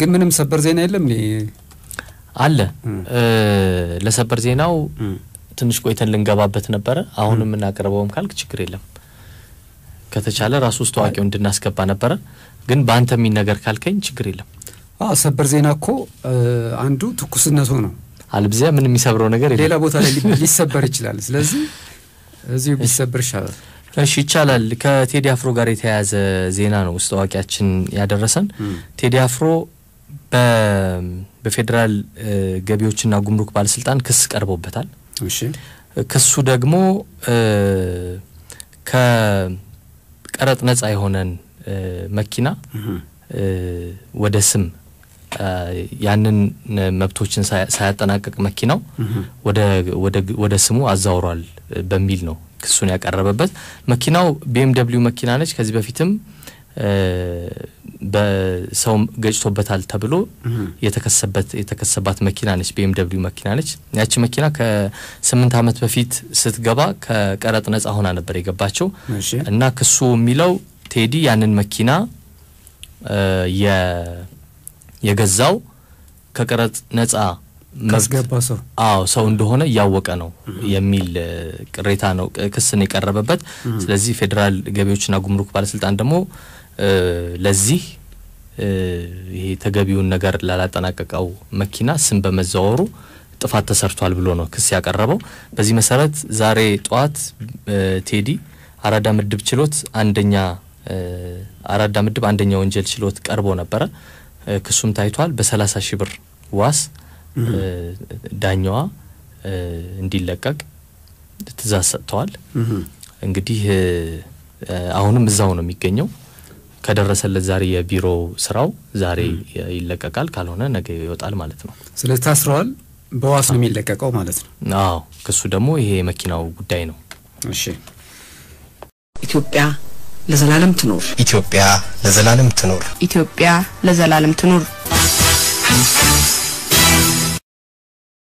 ግን ምንም ሰበር ዜና የለም አለ። ለሰበር ዜናው ትንሽ ቆይተን ልንገባበት ነበረ። አሁን የምናቀርበውም ካልክ ችግር የለም። ከተቻለ ራሱ ውስጥ ታዋቂው እንድናስገባ ነበረ። ግን በአንተ የሚነገር ካልከኝ ችግር የለም። ሰበር ዜና እኮ አንዱ ትኩስነቱ ነው። አልብዚያ ምን የሚሰብረው ነገር ሌላ ቦታ ላይ ሊሰበር ይችላል። ስለዚህ እዚሁ ቢሰበር ይሻላል። እሺ ይቻላል። ከቴዲ አፍሮ ጋር የተያያዘ ዜና ነው ውስጥ ታዋቂያችን ያደረሰን ቴዲ አፍሮ በፌዴራል ገቢዎችና ጉምሩክ ባለስልጣን ክስ ቀርቦበታል። ክሱ ደግሞ ከቀረጥ ነጻ የሆነን መኪና ወደ ስም ያንን መብቶችን ሳያጠናቀቅ መኪናው ወደ ስሙ አዛውሯል በሚል ነው ክሱን ያቀረበበት። መኪናው ቢኤምደብሊው መኪና ነች። ከዚህ በፊትም በሰው ገጭቶበታል ተብሎ የተከሰበት የተከሰባት መኪና ነች። ቢኤምደብሊው መኪና ነች። ያቺ መኪና ከስምንት ዓመት በፊት ስትገባ ከቀረጥ ነጻ ሆና ነበር የገባቸው እና ክሱ የሚለው ቴዲ ያንን መኪና የገዛው ከቀረጥ ነጻ ካስገባ ሰው አዎ ሰው እንደሆነ እያወቀ ነው የሚል ቅሬታ ነው ክስን የቀረበበት። ስለዚህ ፌዴራል ገቢዎችና ጉምሩክ ባለስልጣን ደግሞ ለዚህ ይሄ ተገቢውን ነገር ላላጠናቀቀው መኪና ስም በመዛወሩ ጥፋት ተሰርቷል ብሎ ነው ክስ ያቀረበው። በዚህ መሰረት ዛሬ ጠዋት ቴዲ አራዳ ምድብ ችሎት አንደኛ አራዳ ምድብ አንደኛ ወንጀል ችሎት ቀርቦ ነበረ። ክሱም ታይቷል። በሰላሳ ሺህ ብር ዋስ ዳኛዋ እንዲለቀቅ ትእዛዝ ሰጥተዋል። እንግዲህ አሁንም እዛው ነው የሚገኘው። ከደረሰለት ዛሬ የቢሮ ስራው ዛሬ ይለቀቃል፣ ካልሆነ ነገ ይወጣል ማለት ነው። ስለዚህ ታስረዋል፣ በዋስ ነው የሚለቀቀው ማለት ነው። አዎ ክሱ ደግሞ ይሄ የመኪናው ጉዳይ ነው። እሺ። ኢትዮጵያ ለዘላለም ትኑር! ኢትዮጵያ ለዘላለም ትኑር! ኢትዮጵያ ለዘላለም ትኑር!